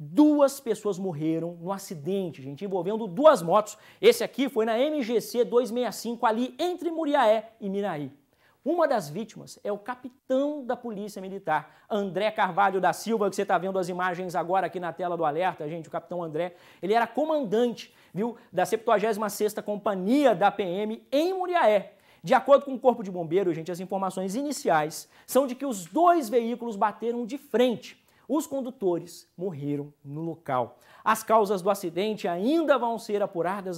Duas pessoas morreram no acidente, gente, envolvendo duas motos. Esse aqui foi na MGC 265, ali entre Muriaé e Miraí. Uma das vítimas é o capitão da Polícia Militar, André Carvalho da Silva, que você está vendo as imagens agora aqui na tela do alerta, gente, o capitão André. Ele era comandante, viu, da 76ª Companhia da PM em Muriaé. De acordo com o Corpo de Bombeiros, gente, as informações iniciais são de que os dois veículos bateram de frente. Os condutores morreram no local. As causas do acidente ainda vão ser apuradas